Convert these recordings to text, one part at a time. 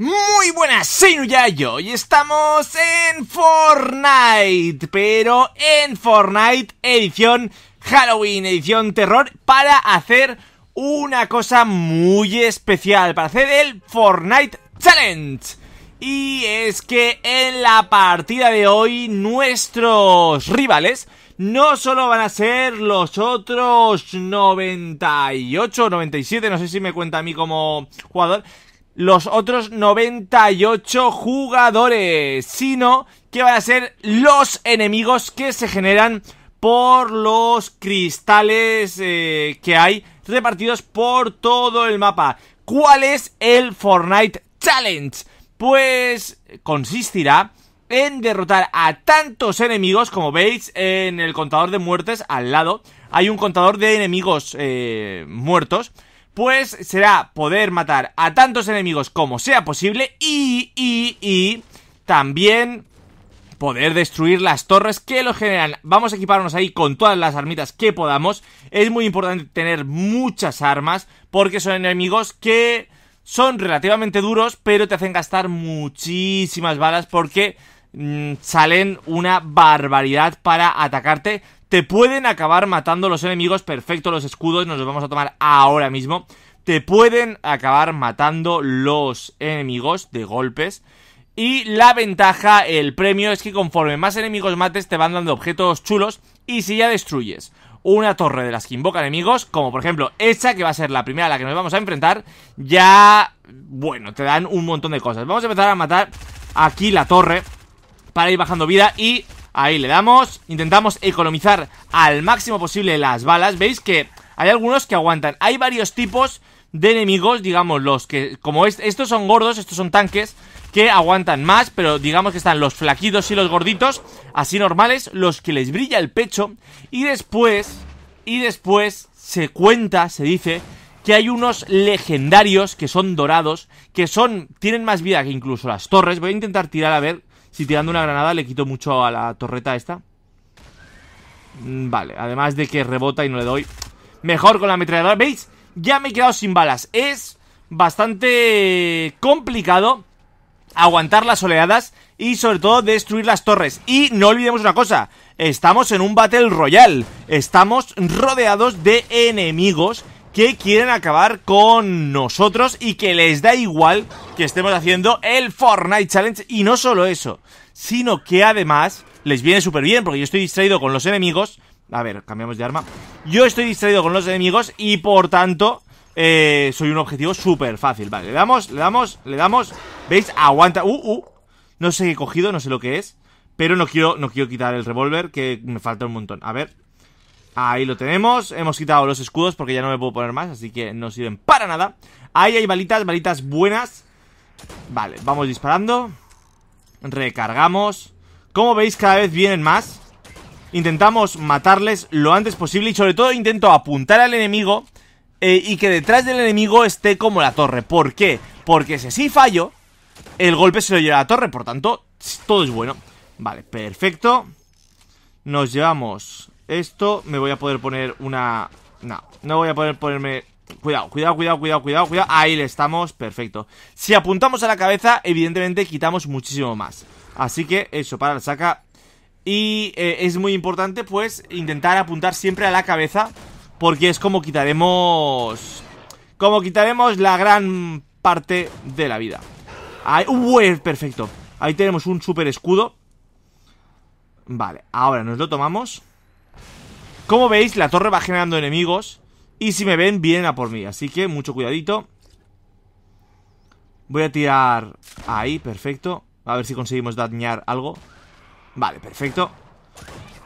Muy buenas, soy Nuyayo y estamos en Fortnite, pero en Fortnite edición Halloween, edición terror, para hacer una cosa muy especial, para hacer el Fortnite Challenge. Y es que en la partida de hoy nuestros rivales no solo van a ser los otros 98, 97, no sé si me cuenta a mí como jugador, los otros 98 jugadores, sino que van a ser los enemigos que se generan por los cristales eh, que hay repartidos por todo el mapa. ¿Cuál es el Fortnite Challenge? Pues consistirá en derrotar a tantos enemigos, como veis en el contador de muertes al lado, hay un contador de enemigos eh, muertos pues será poder matar a tantos enemigos como sea posible y, y, y también poder destruir las torres que lo generan. Vamos a equiparnos ahí con todas las armitas que podamos. Es muy importante tener muchas armas porque son enemigos que son relativamente duros, pero te hacen gastar muchísimas balas porque mm, salen una barbaridad para atacarte. Te pueden acabar matando los enemigos. Perfecto, los escudos nos los vamos a tomar ahora mismo. Te pueden acabar matando los enemigos de golpes. Y la ventaja, el premio, es que conforme más enemigos mates te van dando objetos chulos. Y si ya destruyes una torre de las que invoca enemigos, como por ejemplo esta, que va a ser la primera a la que nos vamos a enfrentar, ya, bueno, te dan un montón de cosas. Vamos a empezar a matar aquí la torre para ir bajando vida y Ahí le damos. Intentamos economizar al máximo posible las balas. Veis que hay algunos que aguantan. Hay varios tipos de enemigos, digamos, los que... Como estos son gordos, estos son tanques que aguantan más, pero digamos que están los flaquitos y los gorditos, así normales, los que les brilla el pecho, y después, y después se cuenta, se dice, que hay unos legendarios que son dorados, que son, tienen más vida que incluso las torres, voy a intentar tirar a ver si tirando una granada le quito mucho a la torreta esta. Mm, vale, además de que rebota y no le doy. Mejor con la ametralladora. ¿Veis? Ya me he quedado sin balas. Es bastante complicado aguantar las oleadas y sobre todo destruir las torres. Y no olvidemos una cosa, estamos en un Battle Royale, estamos rodeados de enemigos que quieren acabar con nosotros y que les da igual que estemos haciendo el Fortnite Challenge. Y no solo eso, sino que además les viene súper bien porque yo estoy distraído con los enemigos. A ver, cambiamos de arma. Yo estoy distraído con los enemigos y por tanto eh, soy un objetivo súper fácil. Vale, le damos, le damos, le damos. ¿Veis? Aguanta. Uh, uh. No sé qué he cogido, no sé lo que es. Pero no quiero, no quiero quitar el revólver que me falta un montón. A ver, Ahí lo tenemos, hemos quitado los escudos porque ya no me puedo poner más, así que no sirven para nada Ahí hay balitas, balitas buenas Vale, vamos disparando Recargamos Como veis cada vez vienen más Intentamos matarles lo antes posible y sobre todo intento apuntar al enemigo eh, Y que detrás del enemigo esté como la torre ¿Por qué? Porque si sí fallo, el golpe se lo lleva a la torre, por tanto, todo es bueno Vale, perfecto Nos llevamos esto me voy a poder poner una... No, no voy a poder ponerme... Cuidado, cuidado, cuidado, cuidado, cuidado, Ahí le estamos, perfecto. Si apuntamos a la cabeza, evidentemente quitamos muchísimo más. Así que eso, para la saca. Y eh, es muy importante, pues, intentar apuntar siempre a la cabeza. Porque es como quitaremos... Como quitaremos la gran parte de la vida. Ahí, uh, perfecto. Ahí tenemos un super escudo. Vale, ahora nos lo tomamos. Como veis, la torre va generando enemigos. Y si me ven, vienen a por mí. Así que mucho cuidadito. Voy a tirar ahí, perfecto. A ver si conseguimos dañar algo. Vale, perfecto.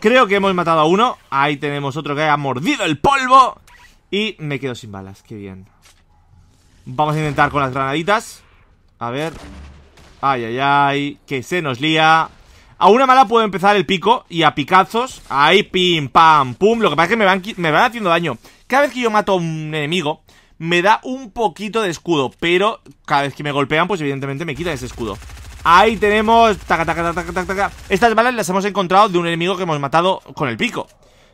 Creo que hemos matado a uno. Ahí tenemos otro que ha mordido el polvo. Y me quedo sin balas, qué bien. Vamos a intentar con las granaditas. A ver. Ay, ay, ay. Que se nos lía. A una mala puedo empezar el pico y a picazos. Ahí, pim, pam, pum. Lo que pasa es que me van, me van haciendo daño. Cada vez que yo mato a un enemigo, me da un poquito de escudo. Pero cada vez que me golpean, pues evidentemente me quita ese escudo. Ahí tenemos... Estas balas las hemos encontrado de un enemigo que hemos matado con el pico.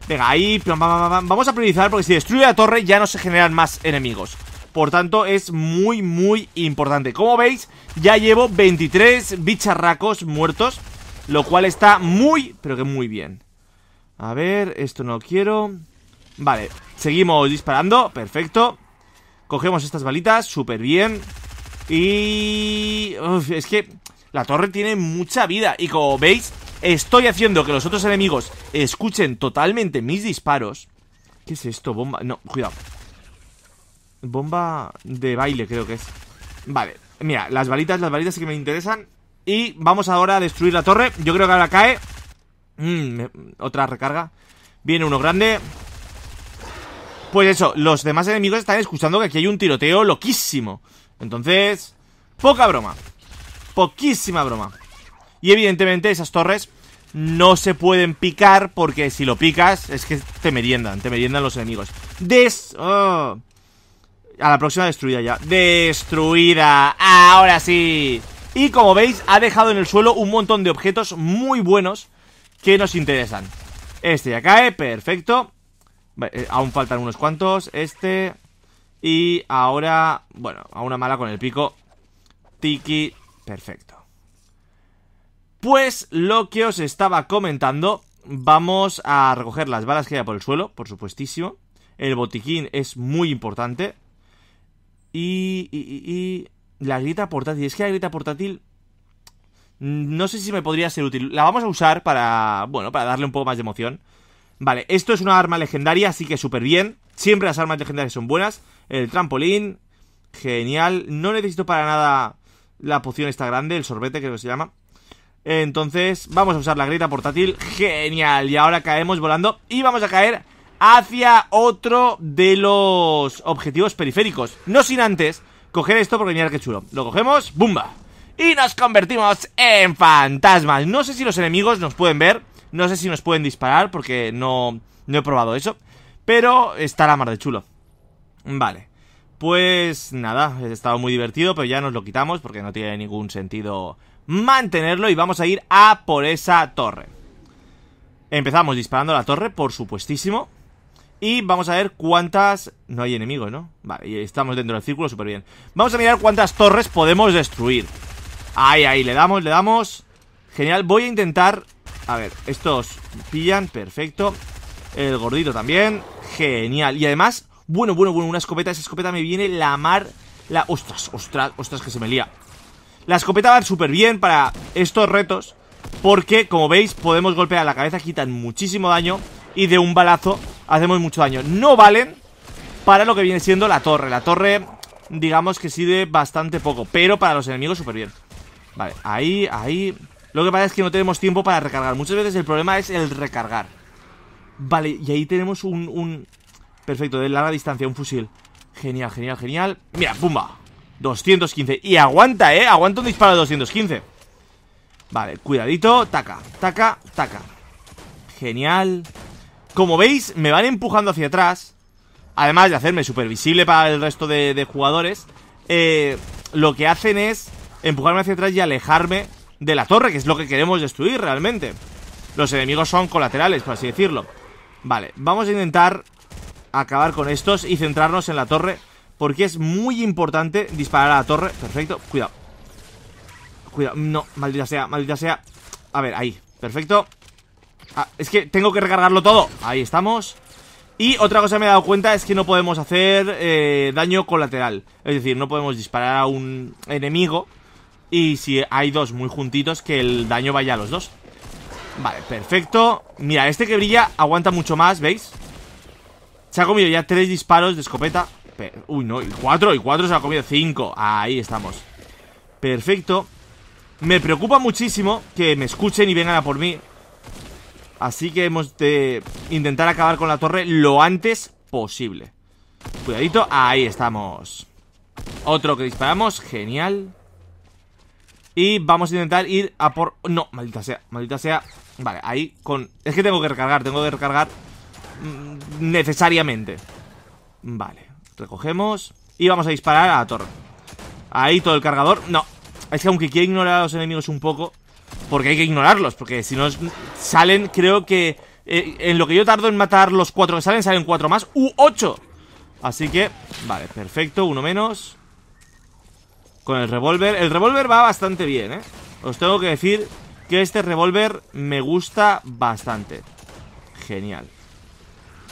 Venga, ahí... Vamos a priorizar porque si destruye la torre ya no se generan más enemigos. Por tanto, es muy, muy importante. Como veis, ya llevo 23 bicharracos muertos. Lo cual está muy, pero que muy bien A ver, esto no lo quiero Vale, seguimos disparando Perfecto Cogemos estas balitas, súper bien Y... es que la torre tiene mucha vida Y como veis, estoy haciendo que los otros enemigos Escuchen totalmente mis disparos ¿Qué es esto? Bomba... No, cuidado Bomba de baile creo que es Vale, mira, las balitas, las balitas que me interesan y vamos ahora a destruir la torre. Yo creo que ahora cae. Mm, otra recarga. Viene uno grande. Pues eso, los demás enemigos están escuchando que aquí hay un tiroteo loquísimo. Entonces, poca broma. Poquísima broma. Y evidentemente esas torres no se pueden picar porque si lo picas es que te meriendan, te meriendan los enemigos. Des... Oh. A la próxima destruida ya. Destruida. Ahora sí. Y como veis, ha dejado en el suelo un montón de objetos muy buenos que nos interesan. Este ya cae, perfecto. Eh, aún faltan unos cuantos. Este. Y ahora, bueno, a una mala con el pico. Tiki, perfecto. Pues lo que os estaba comentando, vamos a recoger las balas que haya por el suelo, por supuestísimo. El botiquín es muy importante. Y, y, la grita portátil. Es que la grita portátil. Mm, no sé si me podría ser útil. La vamos a usar para. Bueno, para darle un poco más de emoción. Vale, esto es una arma legendaria, así que súper bien. Siempre las armas legendarias son buenas. El trampolín. Genial. No necesito para nada la poción esta grande, el sorbete creo que se llama. Entonces, vamos a usar la grita portátil. Genial. Y ahora caemos volando. Y vamos a caer hacia otro de los objetivos periféricos. No sin antes coger esto porque mirad que chulo. Lo cogemos, ¡bumba! Y nos convertimos en fantasmas. No sé si los enemigos nos pueden ver, no sé si nos pueden disparar porque no, he probado eso. Pero está la mar de chulo. Vale. Pues nada, he estado muy divertido, pero ya nos lo quitamos porque no tiene ningún sentido mantenerlo y vamos a ir a por esa torre. Empezamos disparando la torre, por supuestísimo. Y vamos a ver cuántas... No hay enemigos, ¿no? Vale, estamos dentro del círculo, súper bien Vamos a mirar cuántas torres podemos destruir Ahí, ahí, le damos, le damos Genial, voy a intentar A ver, estos pillan, perfecto El gordito también Genial, y además, bueno, bueno, bueno Una escopeta, esa escopeta me viene la mar La, ostras, ostras, ostras que se me lía La escopeta va súper bien Para estos retos Porque, como veis, podemos golpear la cabeza Quitan muchísimo daño y de un balazo hacemos mucho daño. No valen para lo que viene siendo la torre. La torre, digamos que sirve bastante poco, pero para los enemigos súper bien. Vale, ahí, ahí... Lo que pasa es que no tenemos tiempo para recargar. Muchas veces el problema es el recargar. Vale, y ahí tenemos un... un... Perfecto, de larga distancia, un fusil. Genial, genial, genial. Mira, pumba. 215. Y aguanta, ¿eh? Aguanta un disparo de 215. Vale, cuidadito. Taca, taca, taca. Genial. Como veis, me van empujando hacia atrás. Además de hacerme súper visible para el resto de, jugadores, eh, lo que hacen es empujarme hacia atrás y alejarme de la torre, que es lo que queremos destruir realmente. Los enemigos son colaterales, por así decirlo. Vale, vamos a intentar acabar con estos y centrarnos en la torre, porque es muy importante disparar a la torre. Perfecto, cuidado. Cuidado, no, maldita sea, maldita sea. A ver, ahí, perfecto. Ah, es que tengo que recargarlo todo Ahí estamos Y otra cosa que me he dado cuenta es que no podemos hacer eh, daño colateral Es decir, no podemos disparar a un enemigo Y si hay dos muy juntitos que el daño vaya a los dos Vale, perfecto Mira, este que brilla aguanta mucho más, ¿veis? Se ha comido ya tres disparos de escopeta Uy, no, y cuatro, y cuatro se ha comido cinco Ahí estamos Perfecto me preocupa muchísimo que me escuchen y vengan a por mí Así que hemos de intentar acabar con la torre lo antes posible Cuidadito, ahí estamos Otro que disparamos, genial Y vamos a intentar ir a por... No, maldita sea, maldita sea Vale, ahí con... Es que tengo que recargar, tengo que recargar mm, Necesariamente Vale, recogemos Y vamos a disparar a la torre Ahí todo el cargador, no Es que aunque quiera ignorar a los enemigos un poco porque hay que ignorarlos, porque si no salen, creo que... Eh, en lo que yo tardo en matar los cuatro que salen, salen cuatro más. ¡U, ocho! Así que, vale, perfecto, uno menos Con el revólver El revólver va bastante bien, ¿eh? Os tengo que decir que este revólver me gusta bastante Genial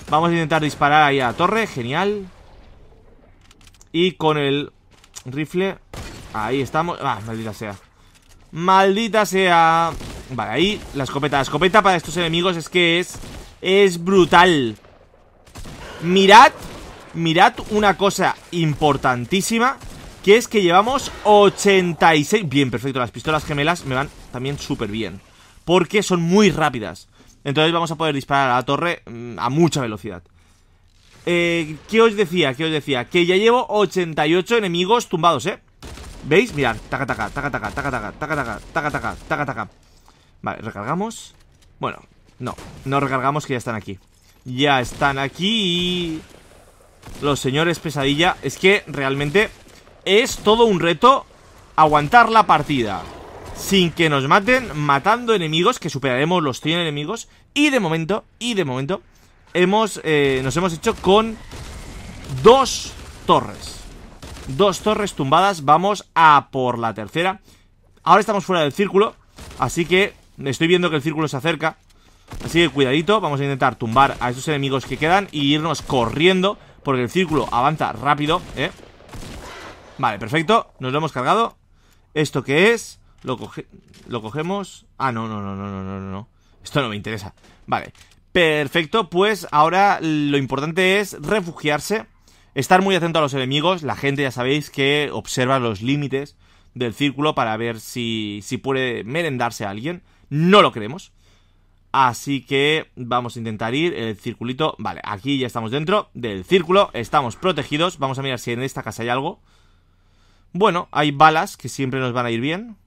Vamos a intentar disparar ahí a la torre, genial Y con el rifle Ahí estamos, ah, maldita sea Maldita sea Vale, ahí la escopeta La escopeta para estos enemigos es que es Es brutal Mirad Mirad una cosa importantísima Que es que llevamos 86 Bien, perfecto, las pistolas gemelas me van también súper bien Porque son muy rápidas Entonces vamos a poder disparar a la torre mm, A mucha velocidad eh, ¿Qué os decía? ¿Qué os decía? Que ya llevo 88 enemigos tumbados, ¿eh? ¿Veis? Mirad, taca, taca, taca, taca, taca, taca, taca, taca, taca, taca, taca, taca. Vale, recargamos. Bueno, no, no recargamos que ya están aquí. Ya están aquí. Los señores pesadilla. Es que realmente es todo un reto aguantar la partida. Sin que nos maten, matando enemigos, que superaremos los 100 enemigos. Y de momento, y de momento, hemos, nos hemos hecho con dos torres. Dos torres tumbadas, vamos a por la tercera Ahora estamos fuera del círculo Así que estoy viendo que el círculo se acerca Así que cuidadito, vamos a intentar tumbar a esos enemigos que quedan Y irnos corriendo, porque el círculo avanza rápido ¿eh? Vale, perfecto, nos lo hemos cargado ¿Esto qué es? Lo, lo cogemos... Ah, no, no, no, no, no, no, no Esto no me interesa Vale, perfecto, pues ahora lo importante es refugiarse Estar muy atento a los enemigos, la gente ya sabéis que observa los límites del círculo para ver si, si puede merendarse a alguien. No lo queremos. Así que vamos a intentar ir el circulito. Vale, aquí ya estamos dentro del círculo. Estamos protegidos. Vamos a mirar si en esta casa hay algo. Bueno, hay balas que siempre nos van a ir bien.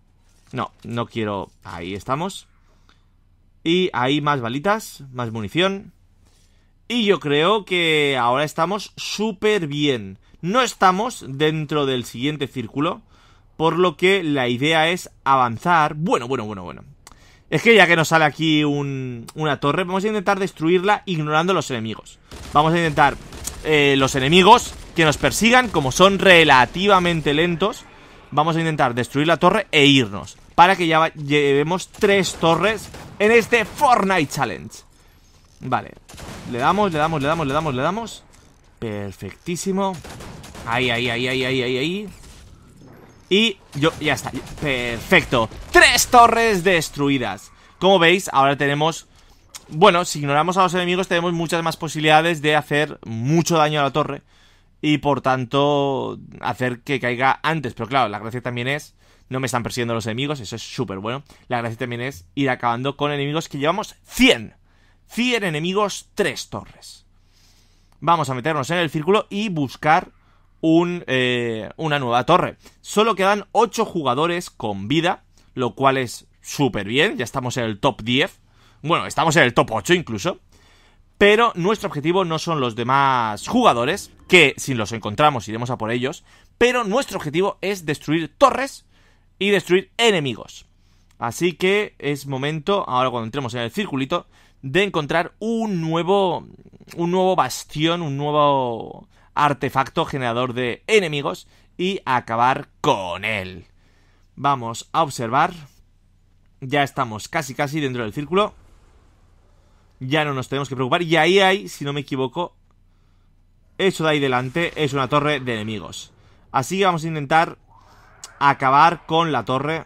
No, no quiero... Ahí estamos. Y hay más balitas, más munición. Y yo creo que ahora estamos súper bien. No estamos dentro del siguiente círculo, por lo que la idea es avanzar. Bueno, bueno, bueno, bueno. Es que ya que nos sale aquí una torre, vamos a intentar destruirla ignorando los enemigos. Vamos a intentar eh, los enemigos que nos persigan, como son relativamente lentos, vamos a intentar destruir la torre e irnos. Para que ya llevemos tres torres en este Fortnite Challenge. Vale, le damos, le damos, le damos, le damos, le damos. Perfectísimo. Ahí, ahí, ahí, ahí, ahí, ahí, Y yo, ya está, perfecto Tres torres destruidas Como veis, ahora tenemos Bueno, si ignoramos a los enemigos Tenemos muchas más posibilidades de hacer Mucho daño a la torre Y por tanto, hacer que caiga Antes, pero claro, la gracia también es No me están persiguiendo los enemigos, eso es súper bueno La gracia también es ir acabando con enemigos que llevamos 100 100 enemigos, 3 torres. Vamos a meternos en el círculo y buscar eh, una nueva torre. Solo quedan 8 jugadores con vida, lo cual es súper bien, ya estamos en el top 10. Bueno, estamos en el top 8 incluso. Pero nuestro objetivo no son los demás jugadores, que si los encontramos iremos a por ellos. Pero nuestro objetivo es destruir torres y destruir enemigos. Así que es momento, ahora cuando entremos en el circulito, de encontrar un nuevo, un nuevo bastión, un nuevo artefacto generador de enemigos y acabar con él. Vamos a observar. Ya estamos casi casi dentro del círculo. Ya no nos tenemos que preocupar. Y ahí hay, si no me equivoco, eso de ahí delante es una torre de enemigos. Así que vamos a intentar acabar con la torre.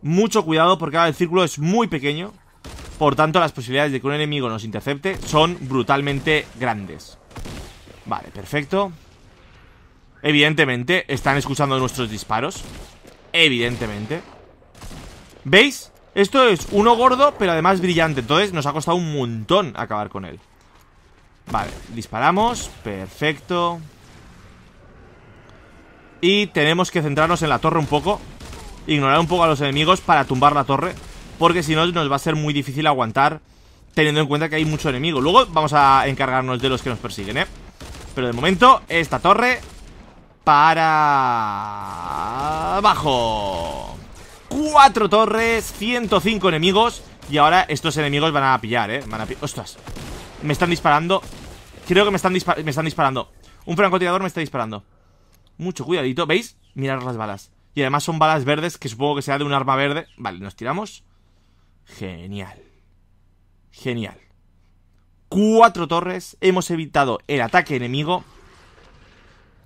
Mucho cuidado porque ahora el círculo es muy pequeño. Por tanto, las posibilidades de que un enemigo nos intercepte son brutalmente grandes. Vale, perfecto. Evidentemente, están escuchando nuestros disparos. Evidentemente. ¿Veis? Esto es uno gordo, pero además brillante. Entonces nos ha costado un montón acabar con él. Vale, disparamos. Perfecto. Y tenemos que centrarnos en la torre un poco. Ignorar un poco a los enemigos para tumbar la torre porque si no nos va a ser muy difícil aguantar teniendo en cuenta que hay mucho enemigo. Luego vamos a encargarnos de los que nos persiguen, ¿eh? Pero de momento, esta torre para... abajo. Cuatro torres, 105 enemigos y ahora estos enemigos van a pillar, ¿eh? Van a ¡Ostras! Me están disparando. Creo que me están, me están disparando. Un francotirador me está disparando. Mucho cuidadito, ¿veis? Mirad las balas. Y además son balas verdes que supongo que sea de un arma verde. Vale, nos tiramos. Genial. Genial. Cuatro torres. Hemos evitado el ataque enemigo.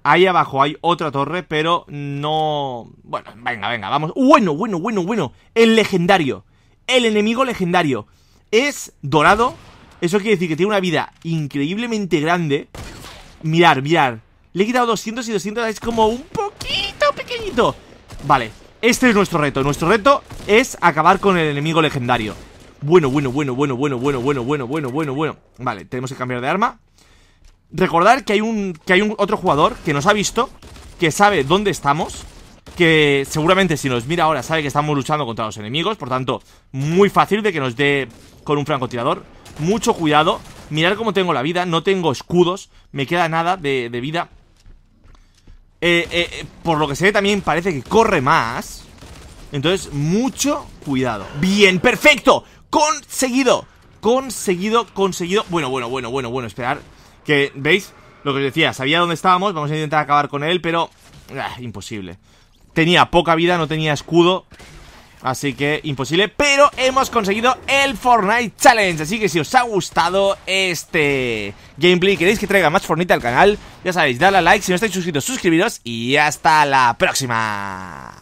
Ahí abajo hay otra torre, pero no... Bueno, venga, venga, vamos. Bueno, bueno, bueno, bueno. El legendario. El enemigo legendario. Es dorado. Eso quiere decir que tiene una vida increíblemente grande. Mirar, mirar. Le he quitado 200 y 200. Es como un poquito pequeñito. Vale, este es nuestro reto. Nuestro reto es acabar con el enemigo legendario. Bueno, bueno, bueno, bueno, bueno, bueno, bueno, bueno, bueno, bueno, bueno. Vale, tenemos que cambiar de arma. Recordar que hay un que hay un otro jugador que nos ha visto, que sabe dónde estamos, que seguramente si nos mira ahora sabe que estamos luchando contra los enemigos, por tanto, muy fácil de que nos dé con un francotirador. Mucho cuidado, mirar cómo tengo la vida, no tengo escudos, me queda nada de, de vida. Eh, eh, eh, por lo que se ve también parece que corre más Entonces, mucho cuidado Bien, perfecto Conseguido Conseguido, conseguido Bueno, bueno, bueno, bueno, bueno, esperar Que, ¿veis? Lo que os decía, sabía dónde estábamos Vamos a intentar acabar con él, pero... Ah, imposible Tenía poca vida, no tenía escudo Así que imposible, pero hemos conseguido el Fortnite Challenge Así que si os ha gustado este gameplay queréis que traiga más Fortnite al canal Ya sabéis, dadle a like, si no estáis suscritos, suscribiros Y hasta la próxima